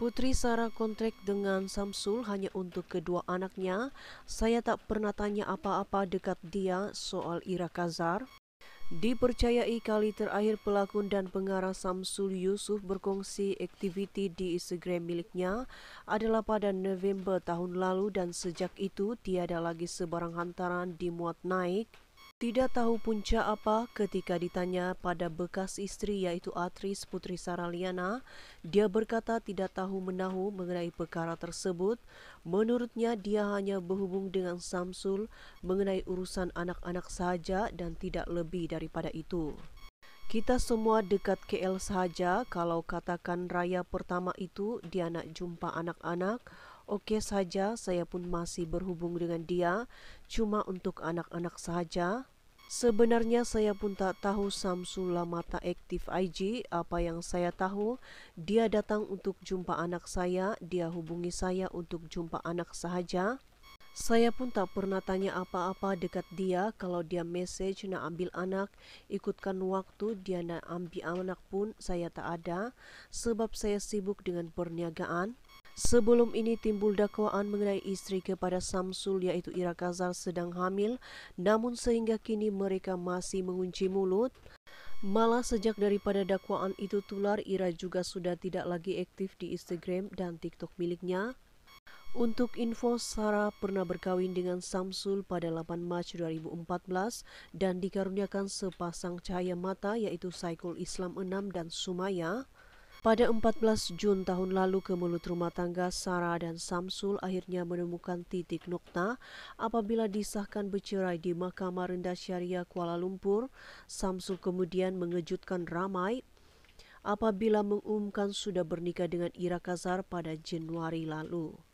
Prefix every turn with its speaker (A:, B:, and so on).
A: Putri Sarah kontrak dengan Samsul hanya untuk kedua anaknya. Saya tak pernah tanya apa-apa dekat dia soal Ira Kazar. Dipercayai kali terakhir pelakon dan pengarah Samsul Yusuf berkongsi aktiviti di Instagram miliknya adalah pada November tahun lalu dan sejak itu tiada lagi sebarang hantaran dimuat naik tidak tahu punca apa ketika ditanya pada bekas istri yaitu atris Putri Saraliana, dia berkata tidak tahu menahu mengenai perkara tersebut. Menurutnya dia hanya berhubung dengan Samsul mengenai urusan anak-anak saja dan tidak lebih daripada itu. Kita semua dekat KL saja kalau katakan raya pertama itu dia nak jumpa anak-anak, oke saja, saya pun masih berhubung dengan dia, cuma untuk anak-anak saja. Sebenarnya saya pun tak tahu Samsul lama tak aktif IG, apa yang saya tahu, dia datang untuk jumpa anak saya, dia hubungi saya untuk jumpa anak saja. Saya pun tak pernah tanya apa-apa dekat dia kalau dia message nak ambil anak, ikutkan waktu dia nak ambil anak pun saya tak ada sebab saya sibuk dengan perniagaan. Sebelum ini timbul dakwaan mengenai isteri kepada Samsul iaitu Ira Kazar sedang hamil namun sehingga kini mereka masih mengunci mulut. Malah sejak daripada dakwaan itu tular Ira juga sudah tidak lagi aktif di Instagram dan TikTok miliknya. Untuk info, Sarah pernah berkahwin dengan Samsul pada 8 Mac 2014 dan dikaruniakan sepasang cahaya mata yaitu Saikul Islam 6 dan Sumaya. Pada 14 Jun tahun lalu kemelut rumah tangga Sarah dan Samsul akhirnya menemukan titik nokta apabila disahkan bercerai di Mahkamah Rendah Syariah Kuala Lumpur. Samsul kemudian mengejutkan ramai apabila mengumumkan sudah bernikah dengan Ira Kazar pada Januari lalu.